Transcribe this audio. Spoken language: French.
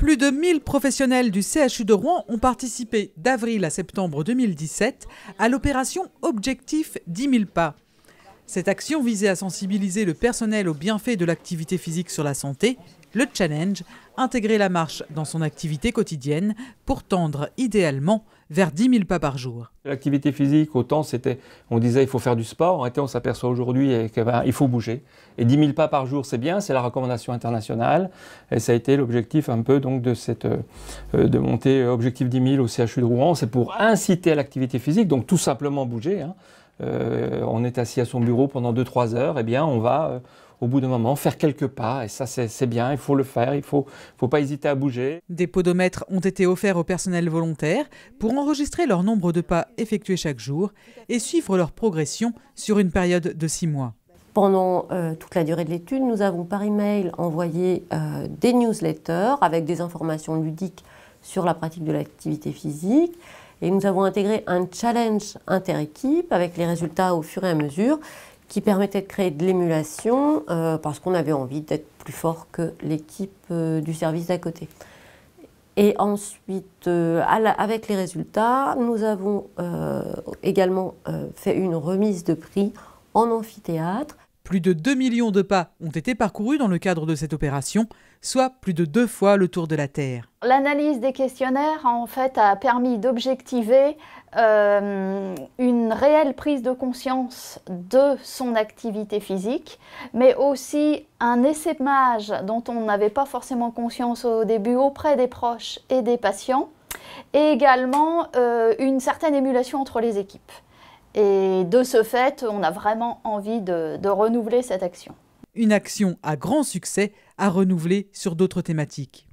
Plus de 1000 professionnels du CHU de Rouen ont participé d'avril à septembre 2017 à l'opération Objectif 10 000 pas. Cette action visait à sensibiliser le personnel aux bienfaits de l'activité physique sur la santé, le challenge, intégrer la marche dans son activité quotidienne pour tendre idéalement vers 10 000 pas par jour. L'activité physique, autant c'était, on disait il faut faire du sport, en on s'aperçoit aujourd'hui qu'il faut bouger. Et 10 000 pas par jour c'est bien, c'est la recommandation internationale, et ça a été l'objectif un peu donc de cette, euh, de monter euh, objectif 10 000 au CHU de Rouen, c'est pour inciter à l'activité physique, donc tout simplement bouger. Hein. Euh, on est assis à son bureau pendant 2-3 heures, eh bien, on va, euh, au bout d'un moment, faire quelques pas. Et ça, c'est bien, il faut le faire, il ne faut, pas hésiter à bouger. Des podomètres ont été offerts au personnel volontaire pour enregistrer leur nombre de pas effectués chaque jour et suivre leur progression sur une période de 6 mois. Pendant euh, toute la durée de l'étude, nous avons par email envoyé des newsletters avec des informations ludiques sur la pratique de l'activité physique et nous avons intégré un challenge inter-équipe avec les résultats au fur et à mesure qui permettait de créer de l'émulation euh, parce qu'on avait envie d'être plus fort que l'équipe euh, du service d'à côté. Et ensuite, euh, avec les résultats, nous avons également fait une remise de prix en amphithéâtre. Plus de 2 millions de pas ont été parcourus dans le cadre de cette opération, soit plus de deux fois le tour de la Terre. L'analyse des questionnaires en fait a permis d'objectiver euh, une réelle prise de conscience de son activité physique, mais aussi un essaimage dont on n'avait pas forcément conscience au début auprès des proches et des patients, et également euh, une certaine émulation entre les équipes. Et de ce fait, on a vraiment envie de, de renouveler cette action. Une action à grand succès à renouveler sur d'autres thématiques.